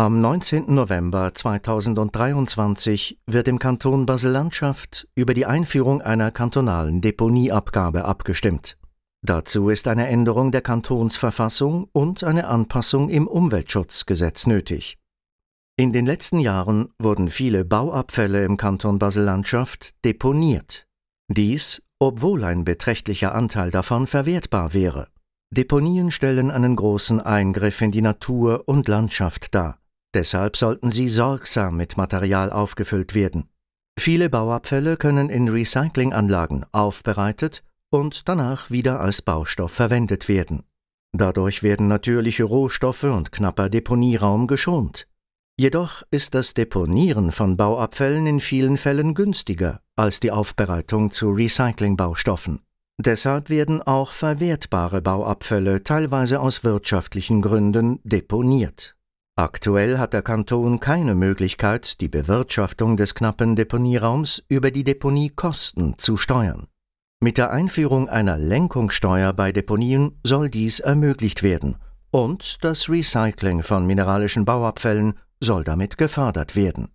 Am 19. November 2023 wird im Kanton Basel-Landschaft über die Einführung einer kantonalen Deponieabgabe abgestimmt. Dazu ist eine Änderung der Kantonsverfassung und eine Anpassung im Umweltschutzgesetz nötig. In den letzten Jahren wurden viele Bauabfälle im Kanton Basel-Landschaft deponiert. Dies, obwohl ein beträchtlicher Anteil davon verwertbar wäre. Deponien stellen einen großen Eingriff in die Natur und Landschaft dar. Deshalb sollten sie sorgsam mit Material aufgefüllt werden. Viele Bauabfälle können in Recyclinganlagen aufbereitet und danach wieder als Baustoff verwendet werden. Dadurch werden natürliche Rohstoffe und knapper Deponieraum geschont. Jedoch ist das Deponieren von Bauabfällen in vielen Fällen günstiger als die Aufbereitung zu Recyclingbaustoffen. Deshalb werden auch verwertbare Bauabfälle teilweise aus wirtschaftlichen Gründen deponiert. Aktuell hat der Kanton keine Möglichkeit, die Bewirtschaftung des knappen Deponieraums über die Deponiekosten zu steuern. Mit der Einführung einer Lenkungssteuer bei Deponien soll dies ermöglicht werden und das Recycling von mineralischen Bauabfällen soll damit gefördert werden.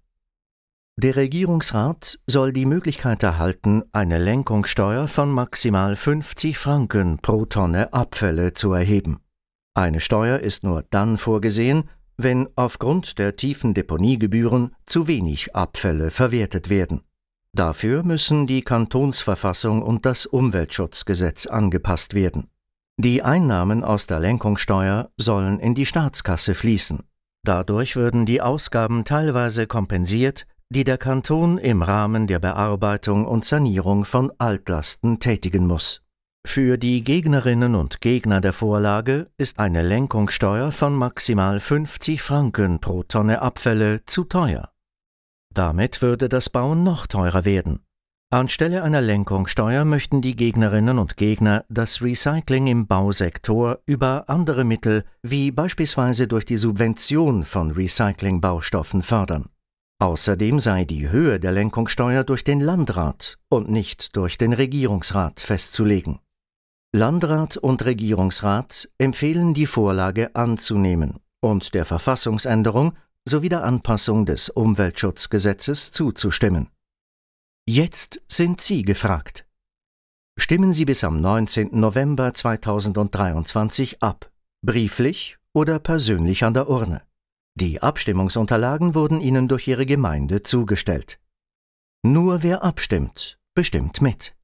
Der Regierungsrat soll die Möglichkeit erhalten, eine Lenkungssteuer von maximal 50 Franken pro Tonne Abfälle zu erheben. Eine Steuer ist nur dann vorgesehen, wenn aufgrund der tiefen Deponiegebühren zu wenig Abfälle verwertet werden. Dafür müssen die Kantonsverfassung und das Umweltschutzgesetz angepasst werden. Die Einnahmen aus der Lenkungssteuer sollen in die Staatskasse fließen. Dadurch würden die Ausgaben teilweise kompensiert, die der Kanton im Rahmen der Bearbeitung und Sanierung von Altlasten tätigen muss für die Gegnerinnen und Gegner der Vorlage ist eine Lenkungssteuer von maximal 50 Franken pro Tonne Abfälle zu teuer. Damit würde das Bauen noch teurer werden. Anstelle einer Lenkungssteuer möchten die Gegnerinnen und Gegner das Recycling im Bausektor über andere Mittel wie beispielsweise durch die Subvention von Recyclingbaustoffen fördern. Außerdem sei die Höhe der Lenkungssteuer durch den Landrat und nicht durch den Regierungsrat festzulegen. Landrat und Regierungsrat empfehlen die Vorlage anzunehmen und der Verfassungsänderung sowie der Anpassung des Umweltschutzgesetzes zuzustimmen. Jetzt sind Sie gefragt. Stimmen Sie bis am 19. November 2023 ab, brieflich oder persönlich an der Urne. Die Abstimmungsunterlagen wurden Ihnen durch Ihre Gemeinde zugestellt. Nur wer abstimmt, bestimmt mit.